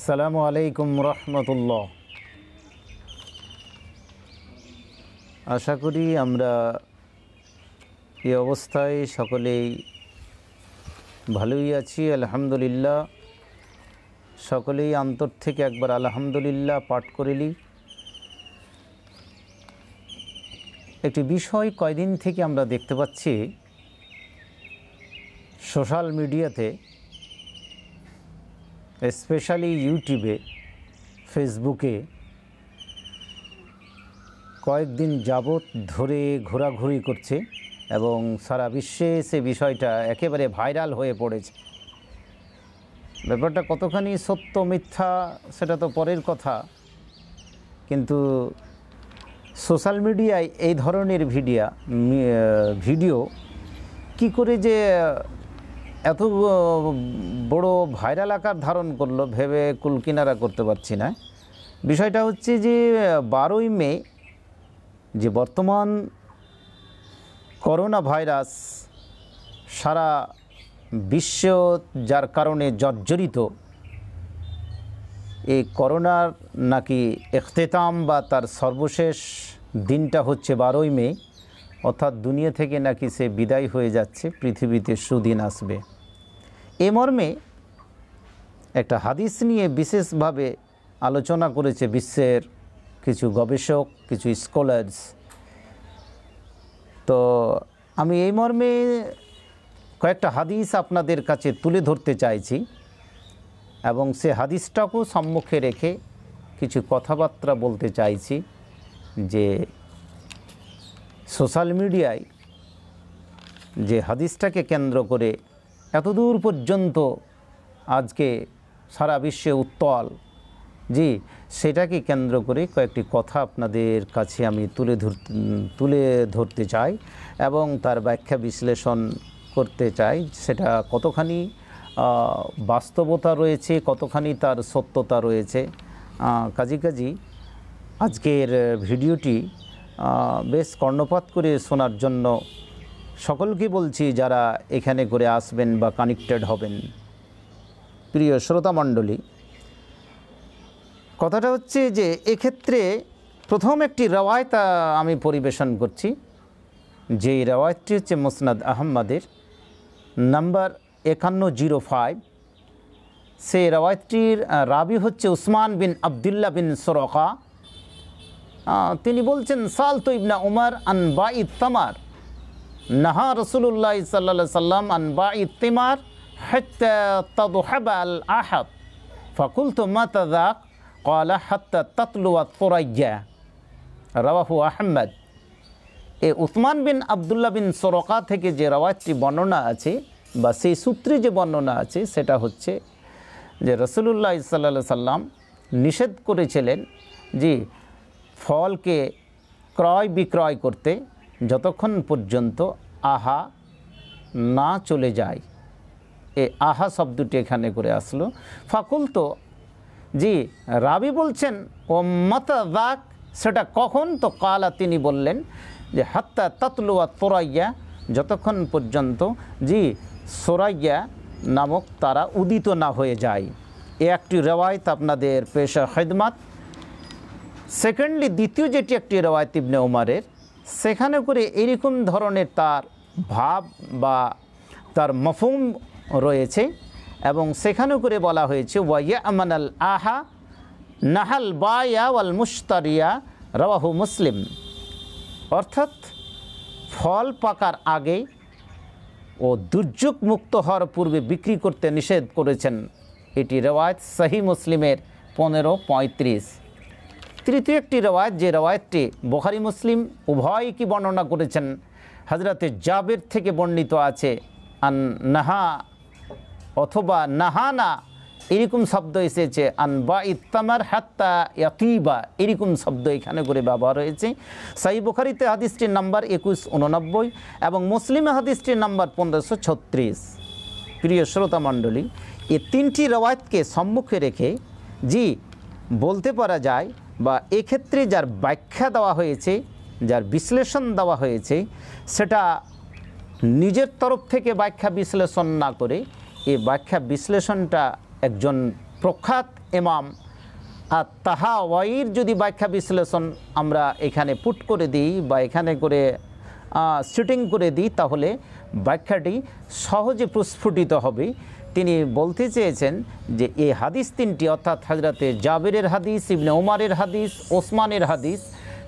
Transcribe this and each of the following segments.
আসসালামু আলাইকুম রহমতুল্লাহ আশা করি আমরা এই অবস্থায় সকলেই ভালোই আছি আলহামদুলিল্লাহ সকলেই আন্তর থেকে একবার আলহামদুলিল্লাহ পাঠ করিলি একটি বিষয় কয়দিন থেকে আমরা দেখতে পাচ্ছি সোশ্যাল মিডিয়াতে স্পেশালি ইউটিউবে ফেসবুকে কয়েকদিন যাবৎ ধরে ঘোরাঘুরি করছে এবং সারা বিশ্বে সে বিষয়টা একেবারে ভাইরাল হয়ে পড়েছে ব্যাপারটা কতখানি সত্য মিথ্যা সেটা তো পরের কথা কিন্তু সোশ্যাল মিডিয়ায় এই ধরনের ভিডিয়া ভিডিও কি করে যে এত বড় ভাইরাল আকার ধারণ করলো ভেবে কুলকিনারা করতে পারছি না বিষয়টা হচ্ছে যে বারোই মে যে বর্তমান করোনা ভাইরাস সারা বিশ্ব যার কারণে জর্জরিত এই করোনার নাকি এখতেতাম বা তার সর্বশেষ দিনটা হচ্ছে বারোই মে অর্থাৎ দুনিয়া থেকে নাকি সে বিদায় হয়ে যাচ্ছে পৃথিবীতে সুদিন আসবে এ মর্মে একটা হাদিস নিয়ে বিশেষভাবে আলোচনা করেছে বিশ্বের কিছু গবেষক কিছু স্কলার্স তো আমি এই মর্মে কয়েকটা হাদিস আপনাদের কাছে তুলে ধরতে চাইছি এবং সে হাদিসটাকেও সম্মুখে রেখে কিছু কথাবার্তা বলতে চাইছি যে সোশ্যাল মিডিয়ায় যে হাদিসটাকে কেন্দ্র করে এতদূর পর্যন্ত আজকে সারা বিশ্বে উত্তল জি সেটাকে কেন্দ্র করে কয়েকটি কথা আপনাদের কাছে আমি তুলে ধর তুলে ধরতে চাই এবং তার ব্যাখ্যা বিশ্লেষণ করতে চাই সেটা কতখানি বাস্তবতা রয়েছে কতখানি তার সত্যতা রয়েছে কাজী কাজী আজকের ভিডিওটি বেশ কর্ণপাত করে শোনার জন্য সকলকে বলছি যারা এখানে করে আসবেন বা কানেক্টেড হবেন প্রিয় শ্রোতা মণ্ডলী কথাটা হচ্ছে যে এক্ষেত্রে প্রথম একটি রেওয়ায়ত আমি পরিবেশন করছি যেই রেওয়ায়তটি হচ্ছে মুসনাদ আহম্মদের নাম্বার একান্ন জিরো ফাইভ সেই রেওয়ায়তটির রাবি হচ্ছে উসমান বিন আবদুল্লা বিন সরকা তিনি বলছেন সাল তো ইবনা উমার বা ইতামার নাহা রসুল্লাহ সাল্লা সাল্লাম আন বা ইত্তিমার হত্যা তদহাবাল আহাত ফকুল তো মাতাদাক কলা হত্যা ততলুয়া তোরাইয়া রাহু আহমেদ এ উসমান বিন আবদুল্লাহ বিন সরকা থেকে যে রওয়াজটি বর্ণনা আছে বা সেই সূত্রে যে বর্ণনা আছে সেটা হচ্ছে যে রসুলুল্লাহ সাল্লা সাল্লাম নিষেধ করেছিলেন যে ফলকে ক্রয় বিক্রয় করতে যতক্ষণ পর্যন্ত আহা না চলে যায় এ আহা শব্দটি এখানে করে আসলো ফাকুল তো জি রাবি বলছেন ও মাতাদাক সেটা কখন তো কালা তিনি বললেন যে হাত্তা তাতলুয়া তোরাইয়া যতক্ষণ পর্যন্ত জি সোরাইয়া নামক তারা উদিত না হয়ে যায় এ একটি রেওয়ায়ত আপনাদের পেশা খেদমাত সেকেন্ডলি দ্বিতীয় যেটি একটি রেওয়ায়ত ইবনে উমারের সেখানে করে এরকম ধরনের তার ভাব বা তার মফুম রয়েছে এবং সেখানে করে বলা হয়েছে ওয়াইয়া আমানাল আহা নাহাল বায়া ওয়াল মুস্তারিয়া রাহু মুসলিম অর্থাৎ ফল পাকার আগে ও দুর্যোগ মুক্ত হওয়ার পূর্বে বিক্রি করতে নিষেধ করেছেন এটি রেওয়ায়ত সাহি মুসলিমের পনেরো পঁয়ত্রিশ তৃতীয় একটি রওয়ায়ত যে রওয়ায়তটি বোখারি মুসলিম উভয়ই কি বর্ণনা করেছেন হজরতে জাবের থেকে বর্ণিত আছে আন নাহা অথবা নাহানা এরকম শব্দ এসেছে আন বা ইত্তামার হাত্তা ইয়াকিবা এরকম শব্দ এখানে করে ব্যবহার হয়েছে সাই বুখারিতে হাদিসটির নাম্বার একুশ উননব্বই এবং মুসলিম হাদিসটির নাম্বার পনেরোশো ছত্রিশ প্রিয় শ্রোতা মণ্ডলী এ তিনটি রওয়ায়তকে সম্মুখে রেখে জি বলতে পারা যায় বা এক্ষেত্রে যার ব্যাখ্যা দেওয়া হয়েছে যার বিশ্লেষণ দেওয়া হয়েছে সেটা নিজের তরফ থেকে ব্যাখ্যা বিশ্লেষণ না করে এই ব্যাখ্যা বিশ্লেষণটা একজন প্রখ্যাত এমাম আর তাহা ওয়াইর যদি ব্যাখ্যা বিশ্লেষণ আমরা এখানে পুট করে দিই বা এখানে করে শুটিং করে দিই তাহলে ব্যাখ্যাটি সহজে প্রস্ফুটিত হবে তিনি বলতে চেয়েছেন যে এই হাদিস তিনটি অর্থাৎ হাজরাতে জাবেরের হাদিস ইবনে ওমারের হাদিস ওসমানের হাদিস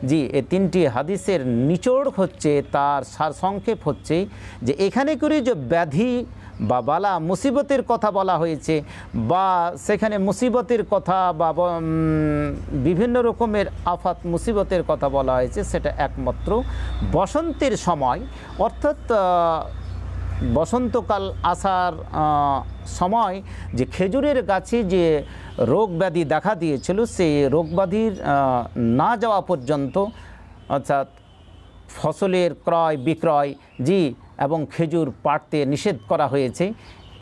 জি এ তিনটি হাদিসের নিচড় হচ্ছে তার সারসংক্ষেপ হচ্ছে যে এখানে করে যে ব্যাধি বা বালা মুসিবতের কথা বলা হয়েছে বা সেখানে মুসিবতের কথা বা বিভিন্ন রকমের আফাত মুসিবতের কথা বলা হয়েছে সেটা একমাত্র বসন্তের সময় অর্থাৎ বসন্তকাল আসার সময় যে খেজুরের গাছে যে রোগ ব্যাধি দেখা দিয়েছিল সেই রোগ ব্যাধির না যাওয়া পর্যন্ত অর্থাৎ ফসলের ক্রয় বিক্রয় জি এবং খেজুর পাড়তে নিষেধ করা হয়েছে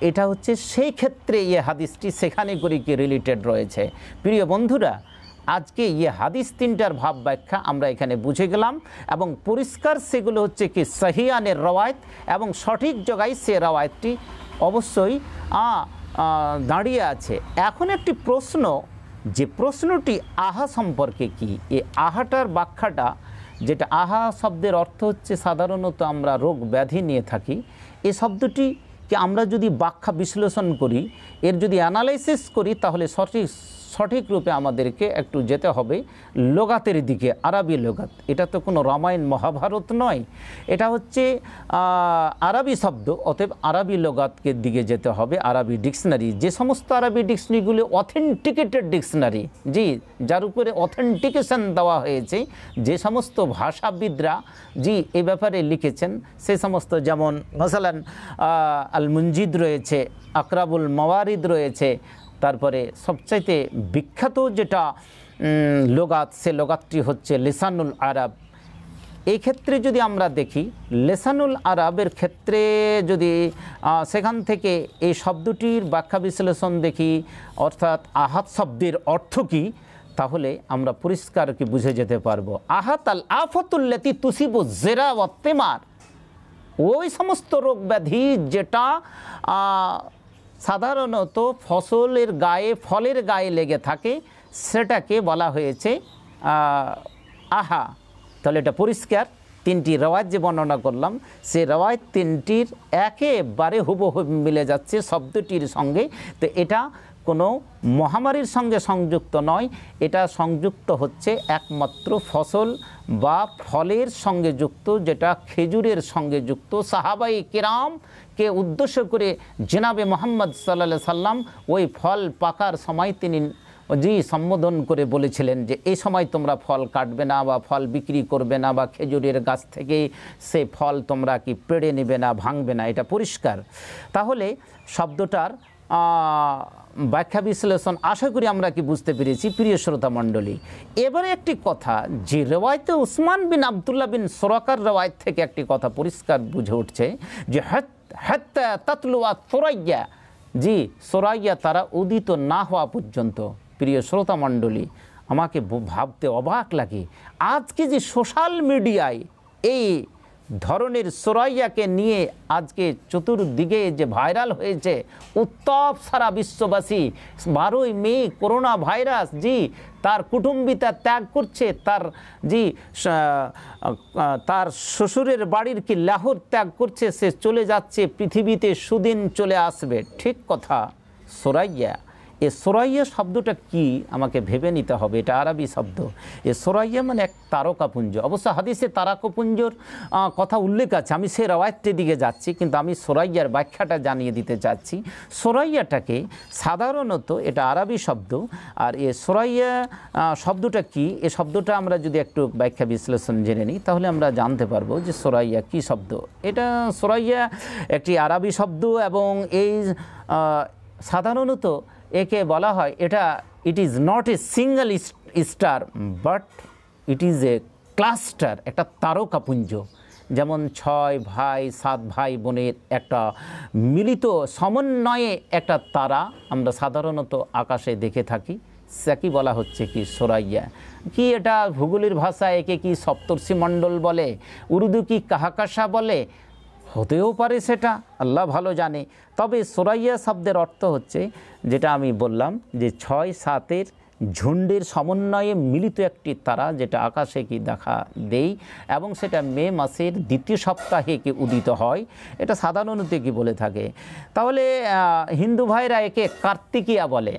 এটা হচ্ছে সেই ক্ষেত্রে এই হাদিসটি সেখানে করে কি রিলেটেড রয়েছে প্রিয় বন্ধুরা আজকে ইয়ে হাদিস তিনটার ভাব ব্যাখ্যা আমরা এখানে বুঝে গেলাম এবং পরিষ্কার সেগুলো হচ্ছে কি সহিয়ানের রওয়ায়ত এবং সঠিক জায়গায় সে রওয়ায়তটি অবশ্যই দাঁড়িয়ে আছে এখন একটি প্রশ্ন যে প্রশ্নটি আহা সম্পর্কে কি এ আহাটার ব্যাখ্যাটা যেটা আহা শব্দের অর্থ হচ্ছে সাধারণত আমরা রোগ ব্যাধি নিয়ে থাকি এ শব্দটি কি আমরা যদি ব্যাখ্যা বিশ্লেষণ করি এর যদি অ্যানালাইসিস করি তাহলে সঠিক সঠিক রূপে আমাদেরকে একটু যেতে হবে লোগাতের দিকে আরবি লোগাত এটা তো কোনো রামায়ণ মহাভারত নয় এটা হচ্ছে আরবি শব্দ অতএব আরবি লোগাতকে দিকে যেতে হবে আরবি ডিকশনারি যে সমস্ত আরবি ডিকশনারিগুলি অথেন্টিকেটেড ডিকশনারি জি যার উপরে অথেন্টিকেশন দেওয়া হয়েছে যে সমস্ত ভাষাবিদরা জি এ ব্যাপারে লিখেছেন সে সমস্ত যেমন মসালান আল মুঞ্জিদ রয়েছে আকরাবুল মাওয়ারিদ রয়েছে তারপরে সবচাইতে বিখ্যাত যেটা লোগাত সে লোগাতটি হচ্ছে লিসানুল আরব এই ক্ষেত্রে যদি আমরা দেখি লেসানুল আরবের ক্ষেত্রে যদি সেখান থেকে এই শব্দটির ব্যাখ্যা বিশ্লেষণ দেখি অর্থাৎ আহাত শব্দের অর্থ কী তাহলে আমরা পরিষ্কার কি বুঝে যেতে পারবো আহাত আল আফতুল্লাতি তুসিব জেরা ওয়াত্তেমার ওই সমস্ত রোগ ব্যাধি যেটা সাধারণত ফসলের গায়ে ফলের গায়ে লেগে থাকে সেটাকে বলা হয়েছে আহা তাহলে এটা পরিষ্কার তিনটি রেওয়াজ যে বর্ণনা করলাম সে রেওয়াজ তিনটির একেবারে হুবহু মিলে যাচ্ছে শব্দটির সঙ্গে তো এটা কোনো মহামারীর সঙ্গে সংযুক্ত নয় এটা সংযুক্ত হচ্ছে একমাত্র ফসল বা ফলের সঙ্গে যুক্ত যেটা খেজুরের সঙ্গে যুক্ত সাহাবাই কিরামকে উদ্দেশ্য করে জেনাবে মোহাম্মদ সাল্লা সাল্লাম ওই ফল পাকার সময় তিনি জি সম্বোধন করে বলেছিলেন যে এই সময় তোমরা ফল কাটবে না বা ফল বিক্রি করবে না বা খেজুরের গাছ থেকে সে ফল তোমরা কি পেড়ে নেবে না ভাঙবে না এটা পরিষ্কার তাহলে শব্দটার ব্যাখ্যা বিশ্লেষণ আশা করি আমরা কি বুঝতে পেরেছি প্রিয় শ্রোতা মণ্ডলী এবারে একটি কথা যে রেওয়ায়তে উসমান বিন আবদুল্লাহ বিন সরকার রেওয়ায়ত থেকে একটি কথা পরিষ্কার বুঝে উঠছে যে হত্যা তাতলুয়া সোরাইয়া জি সোরাইয়া তারা উদিত না হওয়া পর্যন্ত প্রিয় শ্রোতা মণ্ডলী আমাকে ভাবতে অবাক লাগে আজকে যে সোশ্যাল মিডিয়ায় এই ধরনের সোরাইয়াকে নিয়ে আজকে চতুর্দিকে যে ভাইরাল হয়েছে উত্তপ সারা বিশ্ববাসী বারোই মে করোনা ভাইরাস জি তার কুটুম্বিতা ত্যাগ করছে তার জি তার শ্বশুরের বাড়ির কি লাহোর ত্যাগ করছে সে চলে যাচ্ছে পৃথিবীতে সুদিন চলে আসবে ঠিক কথা সোরাইয়া এ সোরাইয়া শব্দটা কি আমাকে ভেবে নিতে হবে এটা আরবি শব্দ এ সোরাইয়া মানে এক তারকাপুঞ্জ অবশ্য হাদিসে তারকাপুঞ্জর কথা উল্লেখ আছে আমি সেই রওয়ায়তটির দিকে যাচ্ছি কিন্তু আমি সোরাইয়ার ব্যাখ্যাটা জানিয়ে দিতে চাচ্ছি সোরাইয়াটাকে সাধারণত এটা আরবি শব্দ আর এ সোরাইয়া শব্দটা কি এ শব্দটা আমরা যদি একটু ব্যাখ্যা বিশ্লেষণ জেনে নিই তাহলে আমরা জানতে পারবো যে সোরাইয়া কি শব্দ এটা সোরাইয়া একটি আরবি শব্দ এবং এই সাধারণত একে বলা হয় এটা it is not a single star but it is a cluster একটা তারকাপুঞ্জ যেমন ছয় ভাই সাত ভাই বোনের একটা মিলিত সমন্বয়ে একটা তারা আমরা সাধারণত আকাশে দেখে থাকি কি বলা হচ্ছে কি সোরাইয়া কি এটা ভূগোলের ভাষায় একে কি সপ্তর্ষি মণ্ডল বলে উর্দু কি কাহাকাশা বলে হতেও পারে সেটা আল্লাহ ভালো জানে তবে সোরাইয়া শব্দের অর্থ হচ্ছে যেটা আমি বললাম যে ছয় সাতের ঝুন্ডের সমন্বয়ে মিলিত একটি তারা যেটা আকাশে কি দেখা দেই এবং সেটা মে মাসের দ্বিতীয় সপ্তাহে কি উদিত হয় এটা সাধারণত কি বলে থাকে তাহলে হিন্দু ভাইরা একে কার্তিকিয়া বলে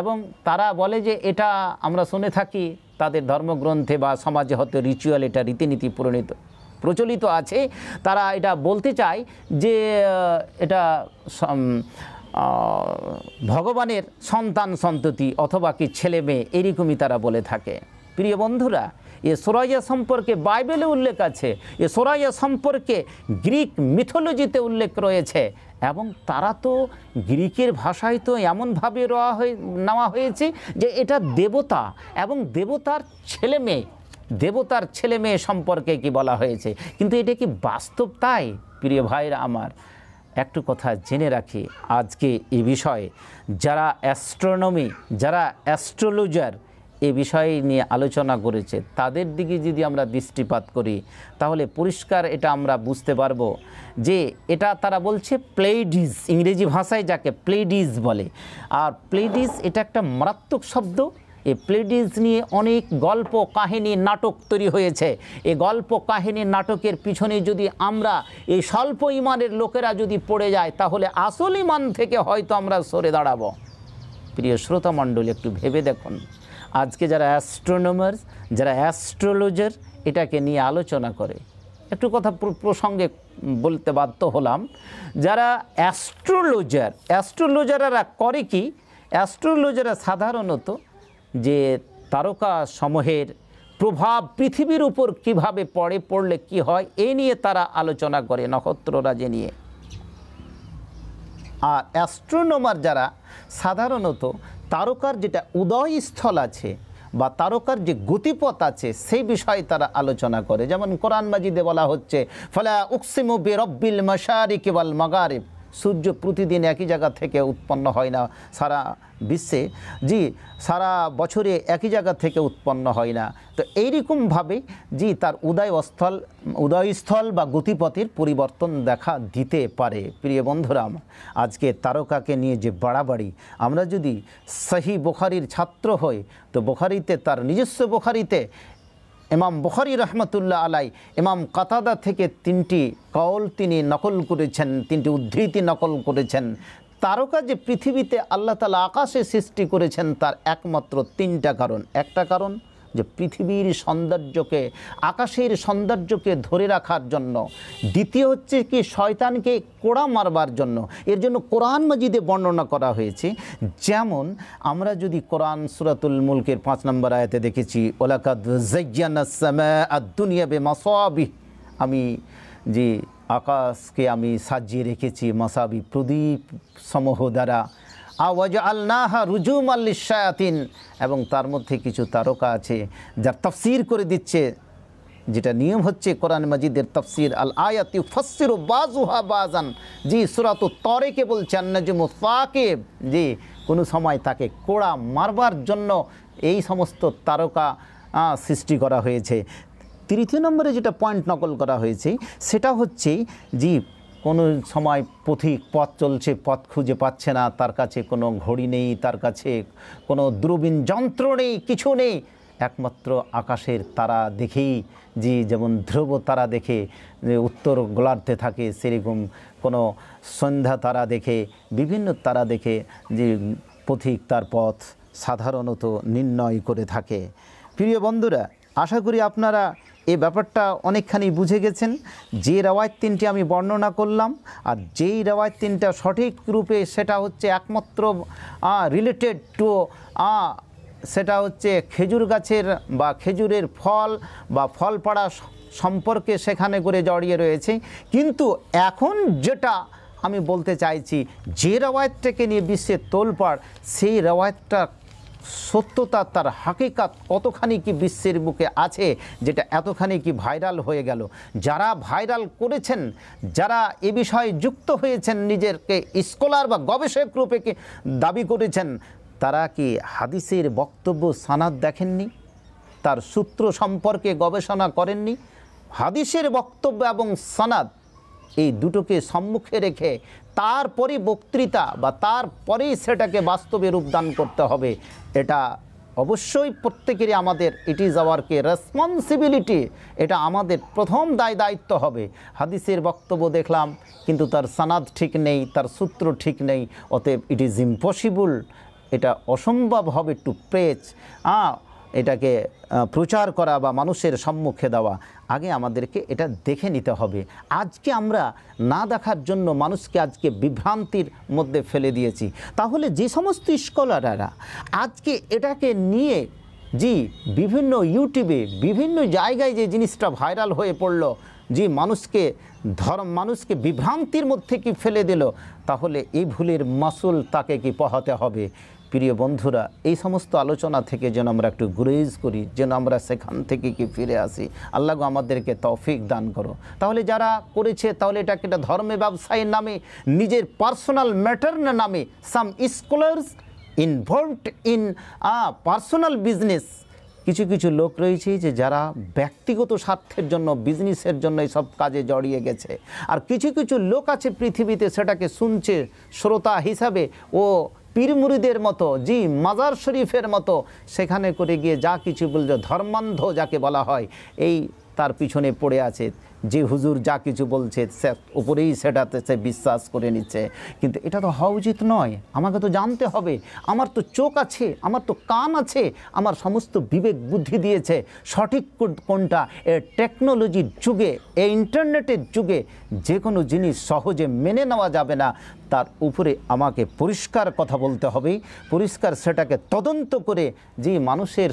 এবং তারা বলে যে এটা আমরা শুনে থাকি তাদের ধর্মগ্রন্থে বা সমাজে হতে রিচুয়াল এটা রীতিনীতি পরিণত প্রচলিত আছে তারা এটা বলতে চায় যে এটা ভগবানের সন্তান সন্ততি অথবা কি ছেলে মেয়ে এরকমই তারা বলে থাকে প্রিয় বন্ধুরা এ সোরাইয়া সম্পর্কে বাইবেলে উল্লেখ আছে এ সোরাইয়া সম্পর্কে গ্রিক মিথোলজিতে উল্লেখ রয়েছে এবং তারা তো গ্রিকের ভাষায় তো এমনভাবে রওয়া হয়ে নেওয়া হয়েছে যে এটা দেবতা এবং দেবতার ছেলে মেয়ে দেবতার ছেলে মেয়ে সম্পর্কে কি বলা হয়েছে কিন্তু এটা কি বাস্তব তাই প্রিয় ভাইরা আমার একটু কথা জেনে রাখি আজকে এ বিষয়ে যারা অ্যাস্ট্রোনমি যারা অ্যাস্ট্রোলজার এ বিষয় নিয়ে আলোচনা করেছে তাদের দিকে যদি আমরা দৃষ্টিপাত করি তাহলে পরিষ্কার এটা আমরা বুঝতে পারব যে এটা তারা বলছে প্লেডিস ইংরেজি ভাষায় যাকে প্লেডিস বলে আর প্লেডিস এটা একটা মারাত্মক শব্দ এই প্লেডিজ নিয়ে অনেক গল্প কাহিনী নাটক তৈরি হয়েছে এই গল্প কাহিনী নাটকের পিছনে যদি আমরা এই স্বল্প ইমানের লোকেরা যদি পড়ে যায় তাহলে আসল ইমান থেকে হয়তো আমরা সরে দাঁড়াবো প্রিয় শ্রোতা মণ্ডলী একটু ভেবে দেখুন আজকে যারা অ্যাস্ট্রোনমার্স যারা অ্যাস্ট্রোলজার এটাকে নিয়ে আলোচনা করে একটু কথা প্রসঙ্গে বলতে বাধ্য হলাম যারা অ্যাস্ট্রোলজার অ্যাস্ট্রোলজাররা করে কি অ্যাস্ট্রোলজাররা সাধারণত যে তারকা সমূহের প্রভাব পৃথিবীর উপর কিভাবে পড়ে পড়লে কি হয় এ নিয়ে তারা আলোচনা করে নক্ষত্ররা যে নিয়ে আর অ্যাস্ট্রোনোমার যারা সাধারণত তারকার যেটা উদয়স্থল আছে বা তারকার যে গতিপথ আছে সেই বিষয়ে তারা আলোচনা করে যেমন কোরআন মাজিদে বলা হচ্ছে ফলা উকসিমু বেরব্বিল মশারি কেবল মগারিফ সূর্য প্রতিদিন একই জায়গা থেকে উৎপন্ন হয় না সারা বিশ্বে জি সারা বছরে একই জায়গা থেকে উৎপন্ন হয় না তো এইরকমভাবে জি তার উদয়স্থল উদয়স্থল বা গতিপথের পরিবর্তন দেখা দিতে পারে প্রিয় বন্ধুরা আজকে তারকাকে নিয়ে যে বাড়াবাড়ি আমরা যদি সাহি বোখারির ছাত্র হই তো বোখারিতে তার নিজস্ব বোখারিতে ইমাম বুখারি রহমতুল্লাহ আলাই ইমাম কাতাদা থেকে তিনটি কল তিনি নকল করেছেন তিনটি উদ্ধৃতি নকল করেছেন তারকা যে পৃথিবীতে আল্লাহ তালা আকাশে সৃষ্টি করেছেন তার একমাত্র তিনটা কারণ একটা কারণ যে পৃথিবীর সৌন্দর্যকে আকাশের সৌন্দর্যকে ধরে রাখার জন্য দ্বিতীয় হচ্ছে কি শয়তানকে কোড়া মারবার জন্য এর জন্য কোরআন মজিদে বর্ণনা করা হয়েছে যেমন আমরা যদি কোরআন সুরাতুল মুলকের পাঁচ নম্বর আয়াতে দেখেছি ওলাকাদ দুনিয়া মাসাবি আমি যে আকাশকে আমি সাজিয়ে রেখেছি মাসাবি প্রদীপ সমূহ দ্বারা আওয়াজ আল্লাহা রুজুম আল্লিশায়াতিন এবং তার মধ্যে কিছু তারকা আছে যার তফসির করে দিচ্ছে যেটা নিয়ম হচ্ছে কোরআন মাজিদের তফসির আল আয়াতি ফসির বাজুহা বাজান জি সুরাত তরেকে বলছেন নাজমু ফাকে জি কোনো সময় তাকে কোড়া মারবার জন্য এই সমস্ত তারকা সৃষ্টি করা হয়েছে তৃতীয় নম্বরে যেটা পয়েন্ট নকল করা হয়েছে সেটা হচ্ছে জি কোনো সময় পথিক পথ চলছে পথ খুঁজে পাচ্ছে না তার কাছে কোনো ঘড়ি নেই তার কাছে কোনো দূরবীন যন্ত্র নেই কিছু নেই একমাত্র আকাশের তারা দেখেই যে যেমন ধ্রুব তারা দেখে যে উত্তর গোলার্ধে থাকে সেরকম কোনো সন্ধ্যা তারা দেখে বিভিন্ন তারা দেখে যে পথিক তার পথ সাধারণত নির্ণয় করে থাকে প্রিয় বন্ধুরা আশা করি আপনারা এ ব্যাপারটা অনেকখানি বুঝে গেছেন যে রেওয়ায়ত তিনটি আমি বর্ণনা করলাম আর যেই রেওয়ায়ত তিনটা সঠিক রূপে সেটা হচ্ছে একমাত্র রিলেটেড টু সেটা হচ্ছে খেজুর গাছের বা খেজুরের ফল বা ফল পাড়া সম্পর্কে সেখানে করে জড়িয়ে রয়েছে কিন্তু এখন যেটা আমি বলতে চাইছি যে রেওয়ায়তটাকে নিয়ে বিশ্বের তোলপাড় সেই রেওয়ায়তটা সত্যতা তার হাকিকাত কতখানি কি বিশ্বের বুকে আছে যেটা এতখানি কি ভাইরাল হয়ে গেল যারা ভাইরাল করেছেন যারা এ বিষয়ে যুক্ত হয়েছেন নিজেরকে স্কলার বা গবেষক রূপে দাবি করেছেন তারা কি হাদিসের বক্তব্য সানাদ দেখেননি তার সূত্র সম্পর্কে গবেষণা করেননি হাদিসের বক্তব্য এবং সানাদ এই দুটোকে সম্মুখে রেখে তারপরই বক্তৃতা বা তারপরেই সেটাকে বাস্তবে রূপদান করতে হবে এটা অবশ্যই প্রত্যেকেরই আমাদের ইট ইজ যাওয়ারকে রেসপন্সিবিলিটি এটা আমাদের প্রথম দায় দায়িত্ব হবে হাদিসের বক্তব্য দেখলাম কিন্তু তার সানাদ ঠিক নেই তার সূত্র ঠিক নেই অতএব ইট ইজ ইম্পসিবল এটা অসম্ভব হবে টু প্রেচ হ্যাঁ এটাকে প্রচার করা বা মানুষের সম্মুখে দেওয়া আগে আমাদেরকে এটা দেখে নিতে হবে আজকে আমরা না দেখার জন্য মানুষকে আজকে বিভ্রান্তির মধ্যে ফেলে দিয়েছি তাহলে যে সমস্ত স্কলাররা আজকে এটাকে নিয়ে জি বিভিন্ন ইউটিউবে বিভিন্ন জায়গায় যে জিনিসটা ভাইরাল হয়ে পড়লো যে মানুষকে ধর্ম মানুষকে বিভ্রান্তির মধ্যে কি ফেলে দিল তাহলে এই ভুলের মাসুল তাকে কি পহাতে হবে প্রিয় বন্ধুরা এই সমস্ত আলোচনা থেকে যেন আমরা একটু গ্রেজ করি যেন আমরা সেখান থেকে কি ফিরে আসি আল্লাহ আমাদেরকে তৌফিক দান করো তাহলে যারা করেছে তাহলে এটা একটা ধর্মে ব্যবসায়ের নামে নিজের পার্সোনাল ম্যাটার নামে some scholars involved in personal business কিছু কিছু লোক রয়েছে যে যারা ব্যক্তিগত স্বার্থের জন্য বিজনেসের জন্য সব কাজে জড়িয়ে গেছে আর কিছু কিছু লোক আছে পৃথিবীতে সেটাকে শুনছে শ্রোতা হিসাবে ও পীরমুরিদের মতো জি মাজার শরীফের মতো সেখানে করে গিয়ে যা কিছু বলছে ধর্মান্ধ যাকে বলা হয় এই তার পিছনে পড়ে আছে যে হুজুর যা কিছু বলছে উপরেই সেটাতে সে বিশ্বাস করে নিচ্ছে কিন্তু এটা তো হওয়া উচিত নয় আমাকে তো জানতে হবে আমার তো চোখ আছে আমার তো কান আছে আমার সমস্ত বিবেক বুদ্ধি দিয়েছে সঠিক কোনটা এ টেকনোলজির যুগে এ ইন্টারনেটের যুগে যে কোনো জিনিস সহজে মেনে নেওয়া যাবে না তার উপরে আমাকে পরিষ্কার কথা বলতে হবে পরিষ্কার সেটাকে তদন্ত করে যে মানুষের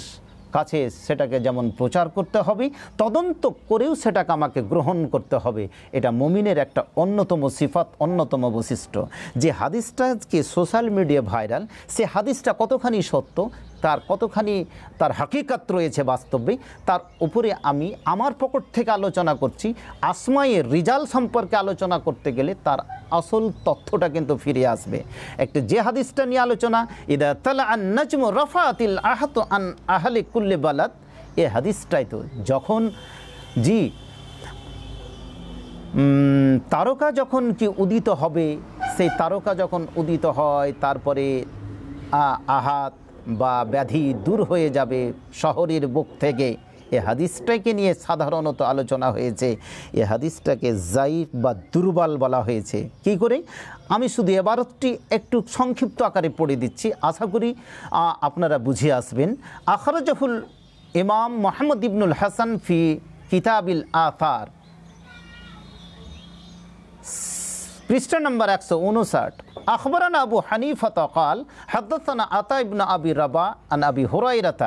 কাছে সেটাকে যেমন প্রচার করতে হবে তদন্ত করেও সেটাকে আমাকে গ্রহণ করতে হবে এটা মমিনের একটা অন্যতম সিফাত অন্যতম বৈশিষ্ট্য যে হাদিসটাকে সোশ্যাল মিডিয়া ভাইরাল সে হাদিসটা কতখানি সত্য তার কতখানি তার হাকিকাত রয়েছে বাস্তবে তার উপরে আমি আমার পকট থেকে আলোচনা করছি আসমাইয়ের রিজাল সম্পর্কে আলোচনা করতে গেলে তার আসল তথ্যটা কিন্তু ফিরে আসবে একটা যে হাদিসটা নিয়ে আলোচনা ইদা তালা আন নাজমু রফাতিল আহাত আন আহলে কুল্লে বালাত এ হাদিসটাই তো যখন জি তারকা যখন কি উদিত হবে সেই তারকা যখন উদিত হয় তারপরে আহাত বা ব্যাধি দূর হয়ে যাবে শহরের বুক থেকে এ হাদিসটাকে নিয়ে সাধারণত আলোচনা হয়েছে এ হাদিসটাকে জাইফ বা দুর্বল বলা হয়েছে কি করে আমি শুধু এবারতটি একটু সংক্ষিপ্ত আকারে পড়ে দিচ্ছি আশা করি আপনারা বুঝে আসবেন আখরজাহুল ইমাম মোহাম্মদ ইবনুল হাসান ফি কিতাবিল আফার পৃষ্ঠা নম্বর 159 উনষাট أخبرنا أبو حنيفة قال حدثنا عطاء بن أبي ربا عن أبي هريرة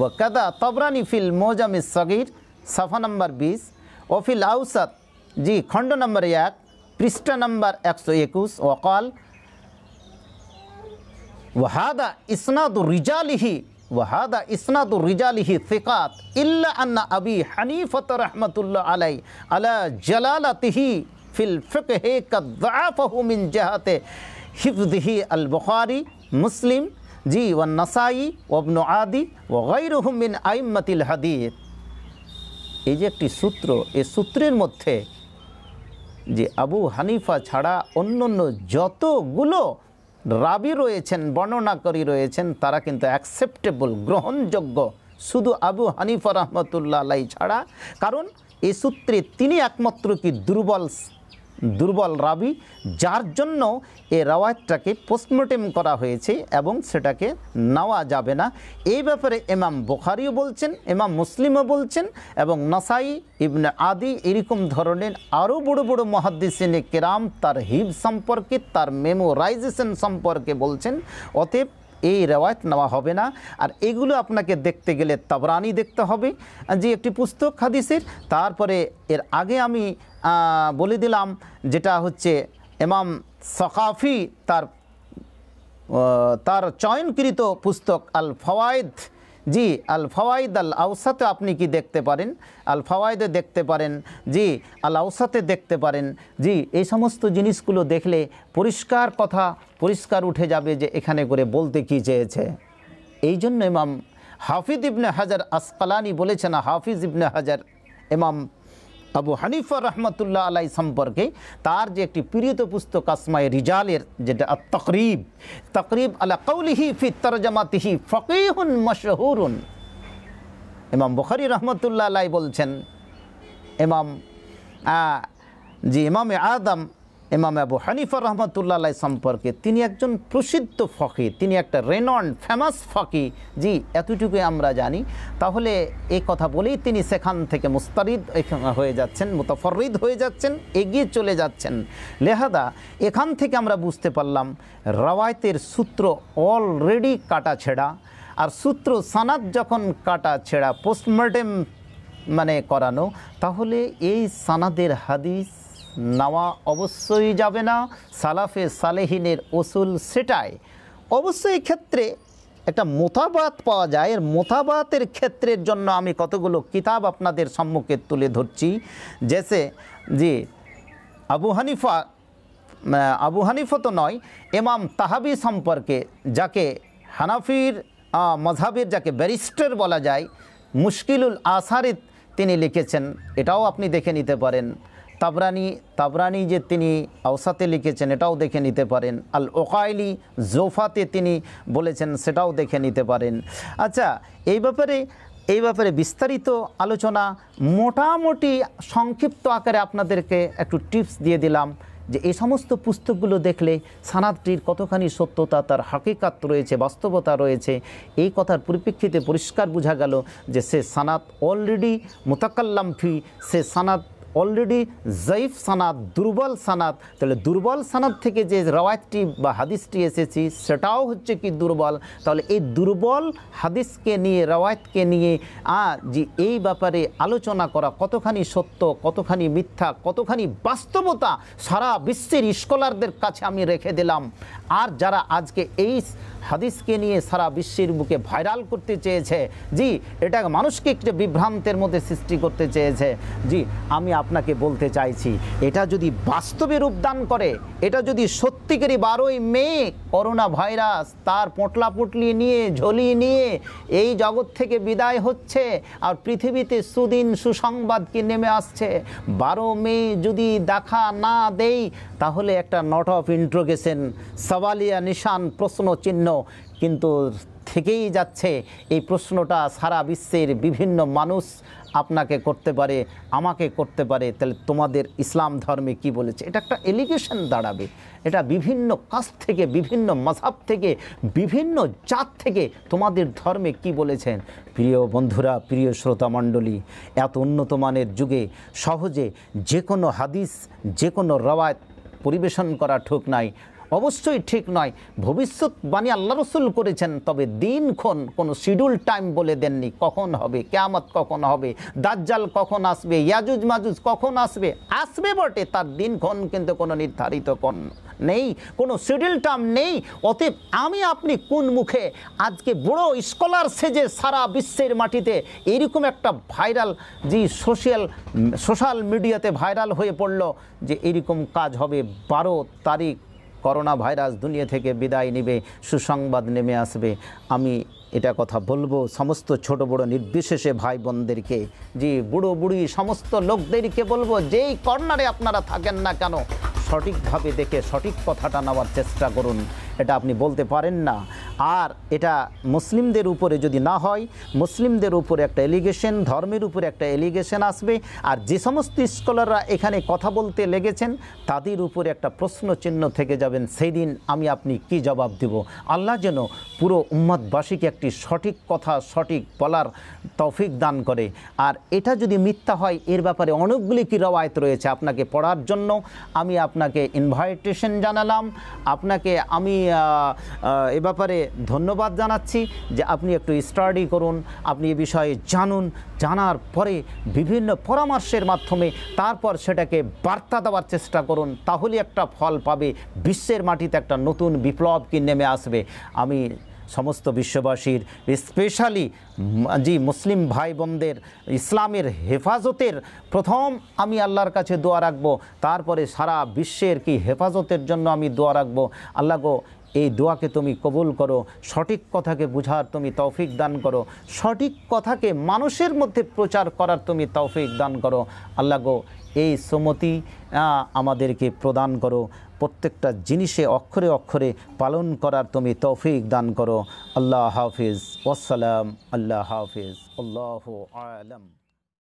وكذا طبراني في الموجم الصغير صفحة نمبر 20 وفي الأوسط جي খণ্ড নম্বর 1 পৃষ্ঠা নম্বর 121 وقال وهذا إسناد رجاله وهذا إسناد رجاله ثقات إلا أن أبي حنيفة رحمة الله عليه على جلالته ফিল হে কাদাফাহু মিন জাহাতে হিফদিহি আল বখারি মুসলিম জি ওয়ান নাসাই ওবনু আদি ও গৈরুহুম হুমিন আইমতিল হাদিদ এই যে একটি সূত্র এ সূত্রের মধ্যে যে আবু হানিফা ছাড়া অন্য অন্য যতগুলো রাবি রয়েছেন বর্ণনাকারী রয়েছেন তারা কিন্তু অ্যাকসেপ্টেবল গ্রহণযোগ্য শুধু আবু হানিফা রহমতুল্লাহ আলাই ছাড়া কারণ এ সূত্রে তিনি একমাত্র কি দুর্বল দুর্বল রাবি যার জন্য এ রাওয়াতটাকে পোস্টমর্টেম করা হয়েছে এবং সেটাকে নেওয়া যাবে না এই ব্যাপারে এমাম বোখারিও বলছেন এমাম মুসলিমও বলছেন এবং নাসাই ইবনে আদি এরকম ধরনের আরও বড় বড় মহাদ্দিসিনে কেরাম তার হিব সম্পর্কে তার মেমোরাইজেশন সম্পর্কে বলছেন অতএব এই রেওয়ায়ত নেওয়া হবে না আর এগুলো আপনাকে দেখতে গেলে তাবরানি দেখতে হবে যে একটি পুস্তক হাদিসের তারপরে এর আগে আমি বলে দিলাম যেটা হচ্ছে এমাম সকাফি তার তার চয়নকৃত পুস্তক আল ফওয়ায়দ জি আল ফওয়াইদ আল আউসাতে আপনি কি দেখতে পারেন আল ফওয়ায়দে দেখতে পারেন জি আল আউসাতে দেখতে পারেন জি এই সমস্ত জিনিসগুলো দেখলে পরিষ্কার কথা পরিষ্কার উঠে যাবে যে এখানে করে বলতে কি চেয়েছে এই জন্য ইমাম হাফিজ ইবনে হাজার আসকালানি বলেছেন হাফিজ ইবনে হাজার ইমাম আবু হানিফা রহমতুল্লাহ আলাই সম্পর্কে তার যে একটি প্রিয়ত পুস্তক আসমায় রিজালের যেটা তকরিব তকরিব আলা কৌলিহি ফি তরজামাতিহি ফকিহুন মশহুরুন ইমাম বখারি রহমতুল্লাহ আলাই বলছেন ইমাম যে ইমাম আদম ইমাম আবু হানিফা রহমতুল্লাহ সম্পর্কে তিনি একজন প্রসিদ্ধ ফকি তিনি একটা রেনন ফেমাস ফকি জি এতটুকু আমরা জানি তাহলে এই কথা বলেই তিনি সেখান থেকে মুস্তারিদ হয়ে যাচ্ছেন মুতফরিদ হয়ে যাচ্ছেন এগিয়ে চলে যাচ্ছেন লেহাদা এখান থেকে আমরা বুঝতে পারলাম রওয়ায়তের সূত্র অলরেডি কাটা ছেঁড়া আর সূত্র সানাত যখন কাটা ছেঁড়া পোস্টমর্টেম মানে করানো তাহলে এই সানাদের হাদিস নেওয়া অবশ্যই যাবে না সালাফে সালেহিনের ওসুল সেটাই অবশ্যই ক্ষেত্রে একটা মোতাবাত পাওয়া যায় এর মোতাবাতের ক্ষেত্রের জন্য আমি কতগুলো কিতাব আপনাদের সম্মুখে তুলে ধরছি জেসে যে আবু হানিফা আবু হানিফা তো নয় এমাম তাহাবি সম্পর্কে যাকে হানাফির মজহাবির যাকে ব্যারিস্টার বলা যায় মুশকিলুল আসারিত তিনি লিখেছেন এটাও আপনি দেখে নিতে পারেন তাবরানি তাবরানি যে তিনি আওসাতে লিখেছেন এটাও দেখে নিতে পারেন আল ওকাইলি জোফাতে তিনি বলেছেন সেটাও দেখে নিতে পারেন আচ্ছা এই ব্যাপারে এই ব্যাপারে বিস্তারিত আলোচনা মোটামুটি সংক্ষিপ্ত আকারে আপনাদেরকে একটু টিপস দিয়ে দিলাম যে এই সমস্ত পুস্তকগুলো দেখলে সানাদটির কতখানি সত্যতা তার হাকিকাত রয়েছে বাস্তবতা রয়েছে এই কথার পরিপ্রেক্ষিতে পরিষ্কার বোঝা গেল যে সে সানাত অলরেডি মোতাকাল্লাম ফি সে সানাত অলরেডি জয়ীফ সানাদ দুর্বল সানাদ তাহলে দুর্বল সানাদ থেকে যে রওয়ায়তটি বা হাদিসটি এসেছি সেটাও হচ্ছে কি দুর্বল তাহলে এই দুর্বল হাদিসকে নিয়ে রওয়ায়তকে নিয়ে আর যে এই ব্যাপারে আলোচনা করা কতখানি সত্য কতখানি মিথ্যা কতখানি বাস্তবতা সারা বিশ্বের স্কলারদের কাছে আমি রেখে দিলাম আর যারা আজকে এই হাদিসকে নিয়ে সারা বিশ্বের বুকে ভাইরাল করতে চেয়েছে জি এটা মানুষকে একটা বিভ্রান্তের মধ্যে সৃষ্টি করতে চেয়েছে জি আমি আপনাকে বলতে চাইছি এটা যদি বাস্তবে রূপদান করে এটা যদি সত্যিকারী বারোই মেয়ে করোনা ভাইরাস তার পোঁটলা পুটলি নিয়ে ঝলি নিয়ে এই জগৎ থেকে বিদায় হচ্ছে আর পৃথিবীতে সুদিন সুসংবাদকে নেমে আসছে বারো মে যদি দেখা না দেই তাহলে একটা নট অফ ইন্ট্রোগেশন সওয়ালিয়া নিশান প্রশ্ন চিহ্ন কিন্তু থেকেই যাচ্ছে এই প্রশ্নটা সারা বিশ্বের বিভিন্ন মানুষ আপনাকে করতে পারে আমাকে করতে পারে তাহলে তোমাদের ইসলাম ধর্মে কি বলেছে এটা একটা এলিগেশন দাঁড়াবে এটা বিভিন্ন কাস্ট থেকে বিভিন্ন মজাব থেকে বিভিন্ন জাত থেকে তোমাদের ধর্মে কি বলেছেন প্রিয় বন্ধুরা প্রিয় শ্রোতা মণ্ডলী এত উন্নত মানের যুগে সহজে যে কোনো হাদিস যে কোনো রওয়ায়ত পরিবেশন করা ঠোক নাই অবশ্যই ঠিক নয় বাণী আল্লাহ রসুল করেছেন তবে দিনক্ষণ কোনো শিডিউল টাইম বলে দেননি কখন হবে কেয়ামত কখন হবে দাজ্জাল কখন আসবে ইয়াজুজ মাজুজ কখন আসবে আসবে বটে তার দিনক্ষণ কিন্তু কোনো নির্ধারিত কোন নেই কোনো শিডিউল টার্ম নেই অতএব আমি আপনি কোন মুখে আজকে বড় স্কলার সেজে সারা বিশ্বের মাটিতে এরকম একটা ভাইরাল যে সোশ্যাল সোশ্যাল মিডিয়াতে ভাইরাল হয়ে পড়ল যে এরকম কাজ হবে বারো তারিখ করোনা ভাইরাস দুনিয়া থেকে বিদায় নিবে সুসংবাদ নেমে আসবে আমি এটা কথা বলবো সমস্ত ছোট বড় নির্বিশেষে ভাই বোনদেরকে যে বুড়ো বুড়ি সমস্ত লোকদেরকে বলবো যেই কর্নারে আপনারা থাকেন না কেন সঠিকভাবে দেখে সঠিক কথাটা নেওয়ার চেষ্টা করুন এটা আপনি বলতে পারেন না আর এটা মুসলিমদের উপরে যদি না হয় মুসলিমদের উপরে একটা এলিগেশন ধর্মের উপরে একটা এলিগেশন আসবে আর যে সমস্ত স্কলাররা এখানে কথা বলতে লেগেছেন তাদের উপরে একটা প্রশ্ন চিহ্ন থেকে যাবেন সেই দিন আমি আপনি কি জবাব দেব আল্লাহ যেন পুরো উম্মাদবাসীকে একটি সঠিক কথা সঠিক বলার তফিক দান করে আর এটা যদি মিথ্যা হয় এর ব্যাপারে অনেকগুলি কি রবায়ত রয়েছে আপনাকে পড়ার জন্য আমি আপনাকে ইনভাইটেশন জানালাম আপনাকে আমি এ ব্যাপারে ধন্যবাদ জানাচ্ছি যে আপনি একটু স্টাডি করুন আপনি এ বিষয়ে জানুন জানার পরে বিভিন্ন পরামর্শের মাধ্যমে তারপর সেটাকে বার্তা দেওয়ার চেষ্টা করুন তাহলে একটা ফল পাবে বিশ্বের মাটিতে একটা নতুন বিপ্লব কি নেমে আসবে আমি সমস্ত বিশ্ববাসীর স্পেশালি যে মুসলিম ভাই বোনদের ইসলামের হেফাজতের প্রথম আমি আল্লাহর কাছে দোয়া রাখবো তারপরে সারা বিশ্বের কি হেফাজতের জন্য আমি দোয়া রাখব আল্লাহ গো এই দোয়াকে তুমি কবুল করো সঠিক কথাকে বুঝার তুমি তৌফিক দান করো সঠিক কথাকে মানুষের মধ্যে প্রচার করার তুমি তৌফিক দান করো আল্লাহ গো এই সমতি আমাদেরকে প্রদান করো প্রত্যেকটা জিনিসে অক্ষরে অক্ষরে পালন করার তুমি তৌফিক দান করো আল্লাহ হাফিজ ওসালাম আল্লাহ হাফিজ আল্লাহ আলম